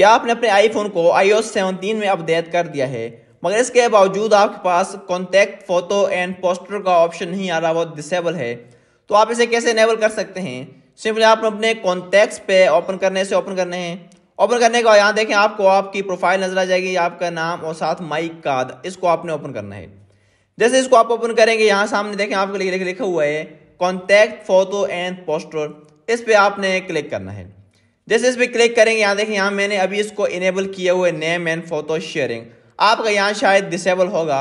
क्या आपने अपने आईफोन को आई ओ सेवनटीन में अपडेट कर दिया है मगर इसके बावजूद आपके पास कॉन्टैक्ट फोटो एंड पोस्टर का ऑप्शन नहीं आ रहा वो डिसेबल है तो आप इसे कैसे इनेबल कर सकते हैं सिंपली आप अपने कॉन्टैक्ट्स पे ओपन करने से ओपन करने हैं ओपन करने के बाद यहाँ देखें आपको आपकी प्रोफाइल नजर आ जाएगी आपका नाम और साथ माइक कार्ड इसको आपने ओपन करना है जैसे इसको आप ओपन करेंगे यहाँ सामने देखें आपको लिखा हुआ है कॉन्टैक्ट फोटो एंड पोस्टर इस पर आपने क्लिक करना है जैसे इस पर क्लिक करेंगे यहाँ देखें यहाँ मैंने अभी इसको इनेबल किए हुए नेम एंड फोटो शेयरिंग आपका यहाँ शायद डिसेबल होगा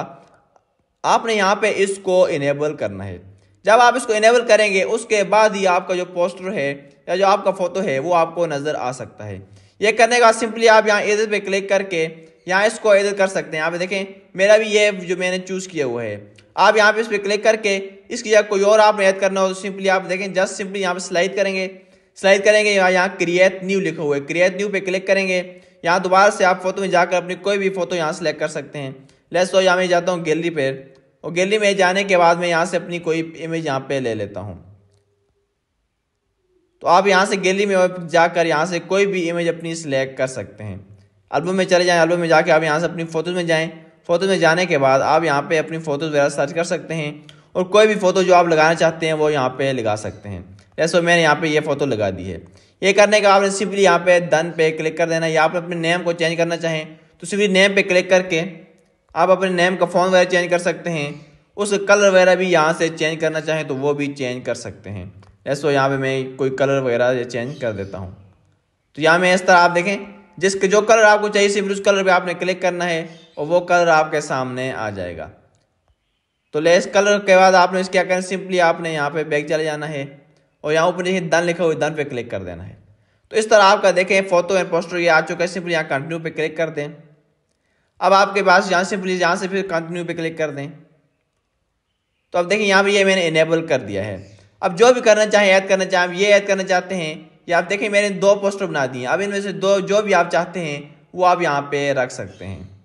आपने यहाँ पे इसको इनेबल करना है जब आप इसको इनेबल करेंगे उसके बाद ही आपका जो पोस्टर है या जो आपका फ़ोटो है वो आपको नज़र आ सकता है ये करने का सिंपली आप यहाँ एडिट पे क्लिक करके यहाँ इसको एडिट कर सकते हैं यहाँ पे देखें मेरा भी ये जो मैंने चूज़ किया हुआ है आप यहाँ पे इस पर क्लिक करके इसकी जगह कोई और आपने ऐड करना हो तो सिंपली आप देखें जस्ट सिंपली यहाँ पे स्लाइड करेंगे स्लाइड करेंगे यहाँ यहाँ क्रिएट न्यू लिखा हुआ है क्रिएट न्यू पे क्लिक करेंगे यहाँ दोबारा से आप फोटो में जाकर अपनी कोई भी फोटो यहाँ सेलेक्ट कर सकते हैं लेट्स तो यहाँ मैं जाता हूँ गैलरी पर और गैलरी में जाने के बाद मैं यहाँ से अपनी कोई इमेज यहाँ पे ले लेता हूँ तो आप यहाँ से गैलरी में जाकर यहाँ से कोई भी इमेज अपनी सिलेक्ट कर सकते हैं एल्बम में चले जाएँ एल्बम में जाकर आप यहाँ से अपनी फ़ोटोज़ में जाएँ फ़ोटोज़ में जाने के बाद आप यहाँ पर अपनी फ़ोटोज़ वगैरह सर्च कर सकते हैं और कोई भी फ़ोटो जो आप लगाना चाहते हैं वो यहाँ पर लगा सकते हैं जैसे मैंने यहाँ पे ये फ़ोटो लगा दी है ये करने के बाद आपने सिंपली यहाँ पे डन पे क्लिक कर देना या आप अपने नेम को चेंज करना चाहें तो सिंपली नेम पे क्लिक करके आप अपने नेम का फ़ोन वगैरह चेंज कर सकते हैं उस कलर वगैरह भी यहाँ से चेंज करना चाहें तो वो भी चेंज कर सकते हैं जैसे यहाँ पर मैं कोई कलर वगैरह चेंज कर देता हूँ तो यहाँ में इस तरह आप देखें जिस जो कलर आपको चाहिए सिर्फ उस कलर पर आपने क्लिक करना है और वो कलर आपके सामने आ जाएगा तो लेस कलर के बाद आपने क्या करना सिंपली आपने यहाँ पे बैग चले जाना है और यहाँ ऊपर देखिए डन लिखा हुआ डन पे क्लिक कर देना है तो इस तरह आपका देखें फोटो एंड पोस्टर ये आ चुका है सिंपली यहाँ कंटिन्यू पे क्लिक कर दें अब आपके पास यहाँ सिंपली यहाँ से फिर कंटिन्यू पे क्लिक कर दें तो अब देखिए यहाँ पर ये मैंने इनेबल कर दिया है अब जो भी करना चाहें ऐड करना चाहें ये ऐड करना चाहते हैं या आप देखें मैंने दो पोस्टर बना दिए अब इनमें से दो जो भी आप चाहते हैं वो आप यहाँ पर रख सकते हैं